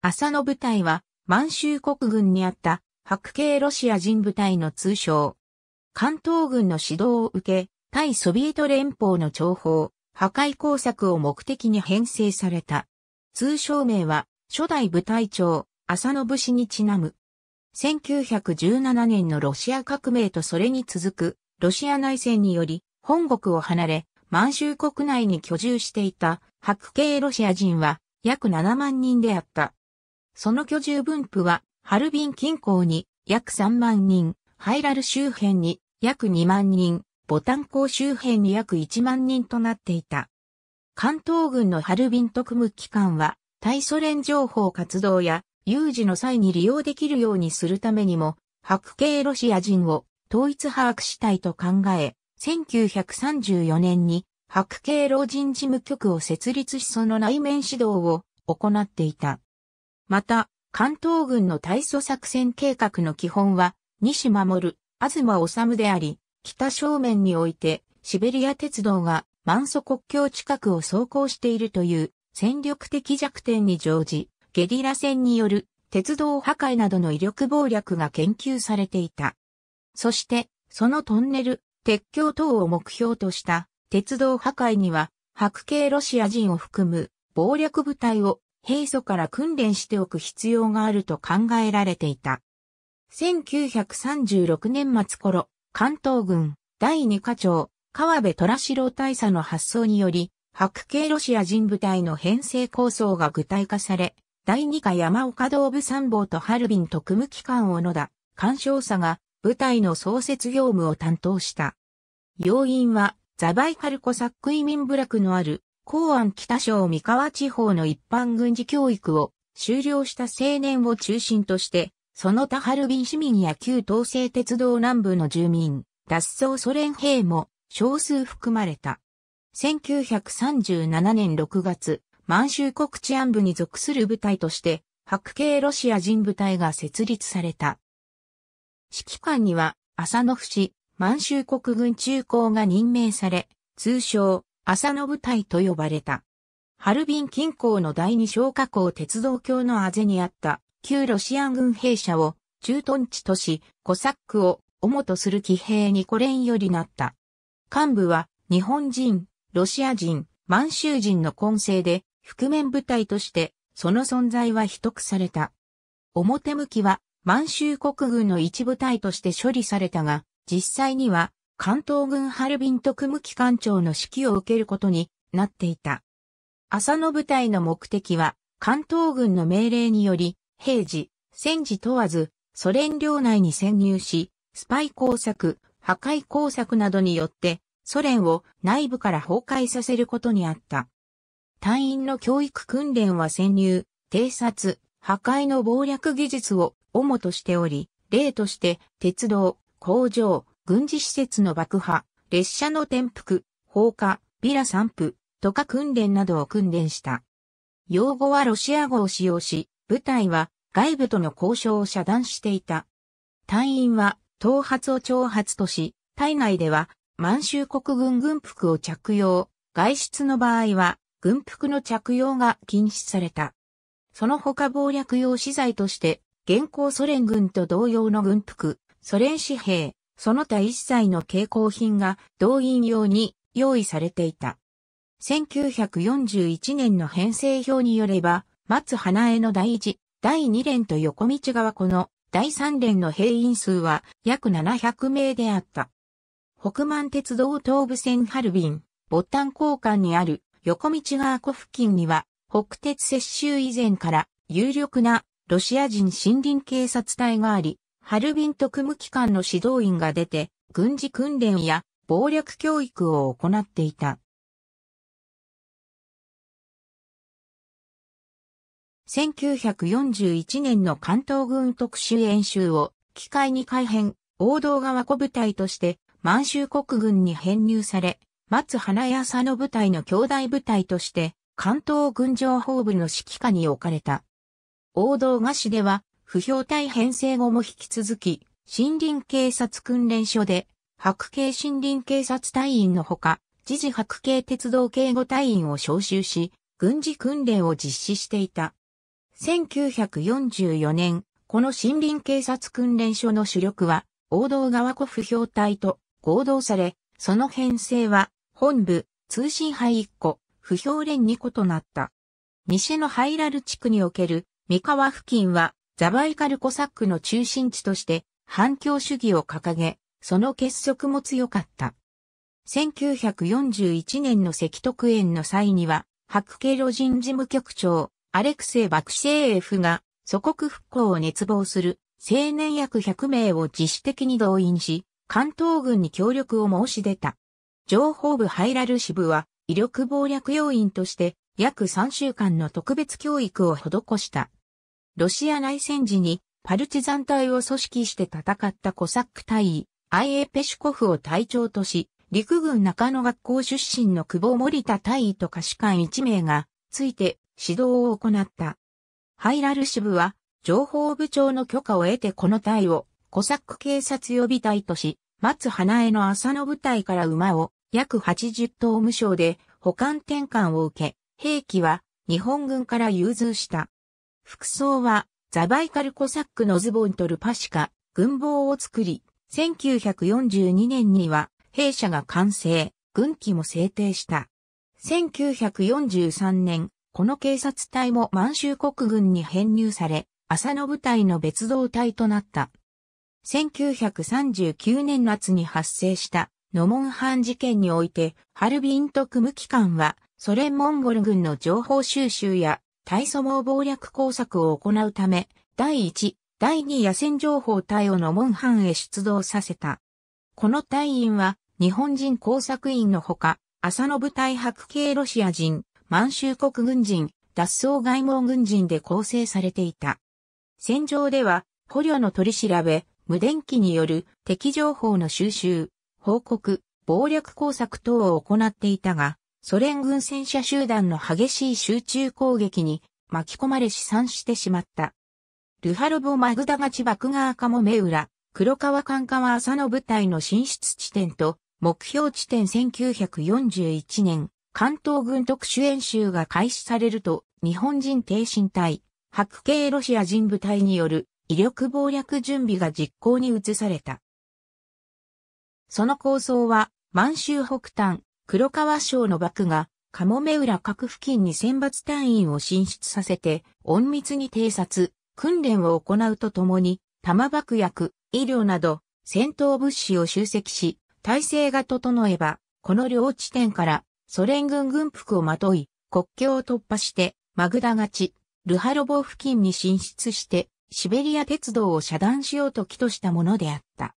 朝の部隊は満州国軍にあった白系ロシア人部隊の通称。関東軍の指導を受け、対ソビエト連邦の諜報、破壊工作を目的に編成された。通称名は初代部隊長、朝野武士にちなむ。1917年のロシア革命とそれに続くロシア内戦により本国を離れ満州国内に居住していた白系ロシア人は約7万人であった。その居住分布は、ハルビン近郊に約3万人、ハイラル周辺に約2万人、ボタン港周辺に約1万人となっていた。関東軍のハルビン特務機関は、対ソ連情報活動や有事の際に利用できるようにするためにも、白系ロシア人を統一把握したいと考え、1934年に白系老人事務局を設立しその内面指導を行っていた。また、関東軍の大祖作戦計画の基本は、西守、東治であり、北正面において、シベリア鉄道が満祖国境近くを走行しているという戦力的弱点に乗じ、ゲリラ戦による鉄道破壊などの威力暴略が研究されていた。そして、そのトンネル、鉄橋等を目標とした鉄道破壊には、白系ロシア人を含む暴略部隊を平素から訓練しておく必要があると考えられていた。1936年末頃、関東軍第2課長、川辺虎四郎大佐の発想により、白系ロシア人部隊の編成構想が具体化され、第2課山岡道部参謀とハルビン特務機関を野田、干渉佐が部隊の創設業務を担当した。要因は、ザバイカルコサック移民部落のある公安北省三河地方の一般軍事教育を終了した青年を中心として、その他ハルビン市民や旧東西鉄道南部の住民、脱走ソ連兵も少数含まれた。1937年6月、満州国治安部に属する部隊として、白系ロシア人部隊が設立された。指揮官には、浅野府市、満州国軍中高が任命され、通称、朝の部隊と呼ばれた。ハルビン近郊の第二小河口鉄道橋のあぜにあった旧ロシア軍兵舎を駐屯地とし、コサックを主とする騎兵にコレンよりなった。幹部は日本人、ロシア人、満州人の混成で、覆面部隊として、その存在は秘匿された。表向きは満州国軍の一部隊として処理されたが、実際には関東軍ハルビン特務機関長の指揮を受けることになっていた。朝の部隊の目的は、関東軍の命令により、平時、戦時問わず、ソ連領内に潜入し、スパイ工作、破壊工作などによって、ソ連を内部から崩壊させることにあった。隊員の教育訓練は潜入、偵察、破壊の謀略技術を主としており、例として、鉄道、工場、軍事施設の爆破、列車の転覆、放火、ビラ散布、とか訓練などを訓練した。用語はロシア語を使用し、部隊は外部との交渉を遮断していた。隊員は頭髪を挑髪とし、体内では満州国軍軍服を着用、外出の場合は軍服の着用が禁止された。その他謀略用資材として、現行ソ連軍と同様の軍服、ソ連紙幣、その他一切の携行品が動員用に用意されていた。1941年の編成表によれば、松花江の第一、第2連と横道側この第3連の兵員数は約700名であった。北満鉄道東部線ハルビン、ボタン交換にある横道川湖付近には、北鉄接収以前から有力なロシア人森林警察隊があり、ハルビン特務機関の指導員が出て、軍事訓練や暴略教育を行っていた。1941年の関東軍特殊演習を、機械に改編、王道川小部隊として、満州国軍に編入され、松花屋佐の部隊の兄弟部隊として、関東軍情報部の指揮下に置かれた。王道賀市では、不評体編成後も引き続き、森林警察訓練所で、白系森林警察隊員のほか、時事白系鉄道警護隊員を招集し、軍事訓練を実施していた。1944年、この森林警察訓練所の主力は、王道川湖不評隊と合同され、その編成は、本部、通信杯1個、不評連2個となった。西のハイラル地区における、三河付近は、ザバイカルコサックの中心地として反共主義を掲げ、その結束も強かった。1941年の赤徳園の際には、白系路人事務局長、アレクセイ・バクシェーエフが、祖国復興を熱望する青年約100名を自主的に動員し、関東軍に協力を申し出た。情報部ハイラル支部は、威力謀略要員として、約3週間の特別教育を施した。ロシア内戦時にパルチザン隊を組織して戦ったコサック隊員、I.A. ペシュコフを隊長とし、陸軍中野学校出身の久保森田隊員と歌士官1名が、ついて指導を行った。ハイラル支部は、情報部長の許可を得てこの隊を、コサック警察予備隊とし、松花江の朝の部隊から馬を、約80頭無償で、保管転換を受け、兵器は、日本軍から融通した。服装は、ザバイカルコサックのズボンとルパシカ、軍帽を作り、1942年には、弊社が完成、軍旗も制定した。1943年、この警察隊も満州国軍に編入され、朝の部隊の別動隊となった。1939年夏に発生したノモンハン事件において、ハルビン特務機関は、ソ連モンゴル軍の情報収集や対ソ網謀略工作を行うため、第1、第2野戦情報隊をの門藩へ出動させた。この隊員は、日本人工作員のほか、朝の部隊白系ロシア人、満州国軍人、脱走外蒙軍人で構成されていた。戦場では、捕虜の取り調べ、無電気による敵情報の収集、報告、謀略工作等を行っていたが、ソ連軍戦車集団の激しい集中攻撃に巻き込まれ死産してしまった。ルハロボ・マグダガチ・爆川カモメウラ、黒川関川朝の部隊の進出地点と目標地点1941年、関東軍特殊演習が開始されると、日本人挺身隊、白系ロシア人部隊による威力謀略準備が実行に移された。その構想は、満州北端、黒川省の幕が、カモメ浦各付近に選抜隊員を進出させて、隠密に偵察、訓練を行うとともに、玉爆薬、医療など、戦闘物資を集積し、体制が整えば、この両地点からソ連軍軍服をまとい、国境を突破して、マグダガチ、ルハロボ付近に進出して、シベリア鉄道を遮断しようと起としたものであった。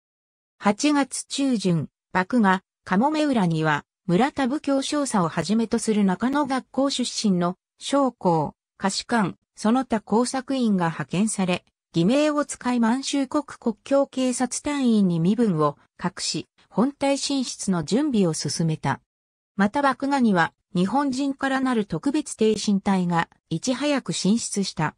8月中旬、幕が、カモメ浦には、村田部教少佐をはじめとする中野学校出身の将校、歌士官、その他工作員が派遣され、偽名を使い満州国国境警察隊員に身分を隠し、本体進出の準備を進めた。また爆画には日本人からなる特別挺身隊がいち早く進出した。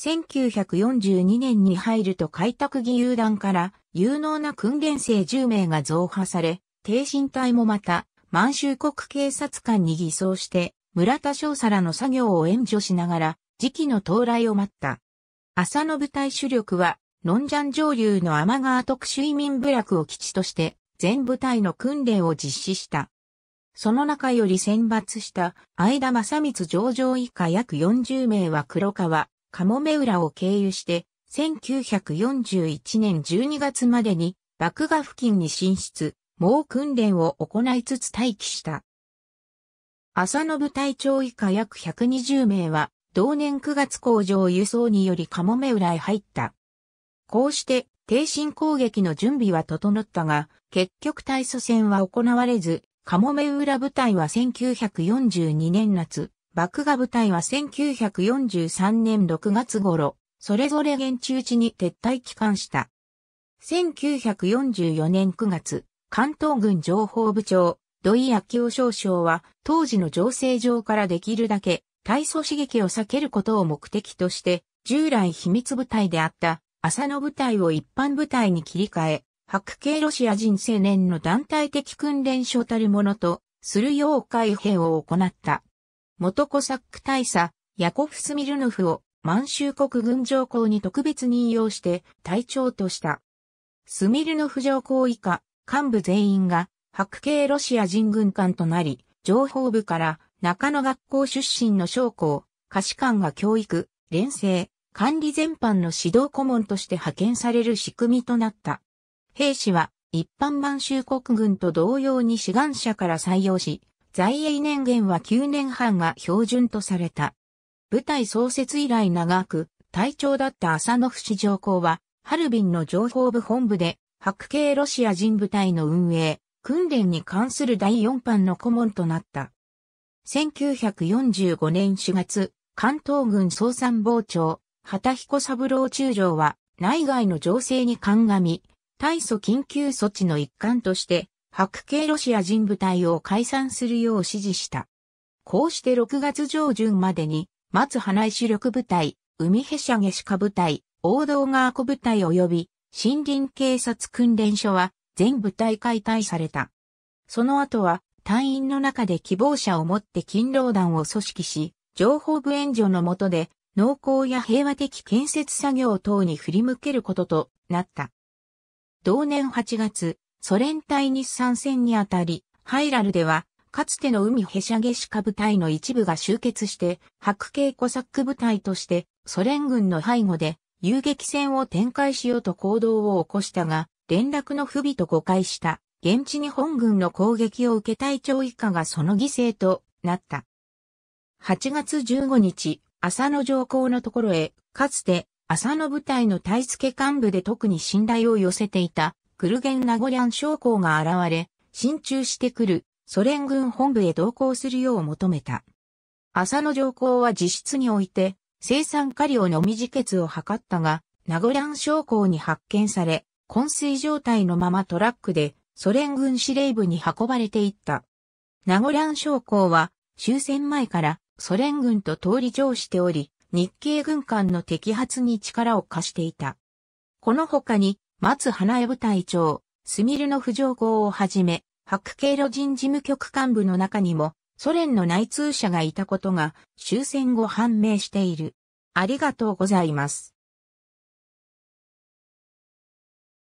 1942年に入ると開拓義勇団から有能な訓練生10名が増派され、挺身隊もまた満州国警察官に偽装して、村田少佐らの作業を援助しながら、時期の到来を待った。朝の部隊主力は、ロンジャン上流の天川特殊移民部落を基地として、全部隊の訓練を実施した。その中より選抜した相田正光上場以下約40名は黒川、鴨目浦を経由して、1941年12月までに、爆芽付近に進出、猛訓練を行いつつ待機した。浅部隊長以下約120名は、同年9月工場輸送によりカモメ浦へ入った。こうして、停進攻撃の準備は整ったが、結局対蘇戦は行われず、カモメ浦部隊は1942年夏、爆破部隊は1943年6月頃、それぞれ現地打ちに撤退帰還した。1944年9月、関東軍情報部長、土井昭夫少将は、当時の情勢上からできるだけ、体操刺激を避けることを目的として、従来秘密部隊であった朝の部隊を一般部隊に切り替え、白系ロシア人青年の団体的訓練所たるものとするよう改兵を行った。元コサック大佐、ヤコフスミルノフを満州国軍上校に特別任用して隊長とした。スミルノフ上校以下、幹部全員が白系ロシア人軍官となり、情報部から中野学校出身の将校、下士官が教育、連成、管理全般の指導顧問として派遣される仕組みとなった。兵士は一般満州国軍と同様に志願者から採用し、在営年限は9年半が標準とされた。部隊創設以来長く隊長だった浅野伏上皇は、ハルビンの情報部本部で白系ロシア人部隊の運営、訓練に関する第4班の顧問となった。1945年4月、関東軍総参謀長、畑彦三郎中将は内外の情勢に鑑み、大訴緊急措置の一環として、白系ロシア人部隊を解散するよう指示した。こうして6月上旬までに、松花石力部隊、海へしゃげしか部隊、王道川湖部隊及び森林警察訓練所は全部隊解体された。その後は隊員の中で希望者を持って勤労団を組織し、情報部援助の下で農耕や平和的建設作業等に振り向けることとなった。同年8月、ソ連対日参戦にあたり、ハイラルでは、かつての海へしゃげしか部隊の一部が集結して、白系コサック部隊として、ソ連軍の背後で遊撃戦を展開しようと行動を起こしたが、連絡の不備と誤解した。現地日本軍の攻撃を受け隊長以下がその犠牲となった。8月15日、浅野上皇のところへ、かつて浅野部隊の大助幹部で特に信頼を寄せていた、クルゲン・ナゴリャン将校が現れ、進駐してくるソ連軍本部へ同行するよう求めた。浅野上皇は実質において、生産過量の未自決を図ったが、ナゴリャン将校に発見され、昏睡状態のままトラックでソ連軍司令部に運ばれていった。ナゴリャン将校は終戦前からソ連軍と通り上しており、日系軍艦の摘発に力を貸していた。この他に、松花江部隊長、スミルノフ上校をはじめ、白系路人事務局幹部の中にも、ソ連の内通者がいたことが終戦後判明している。ありがとうございます。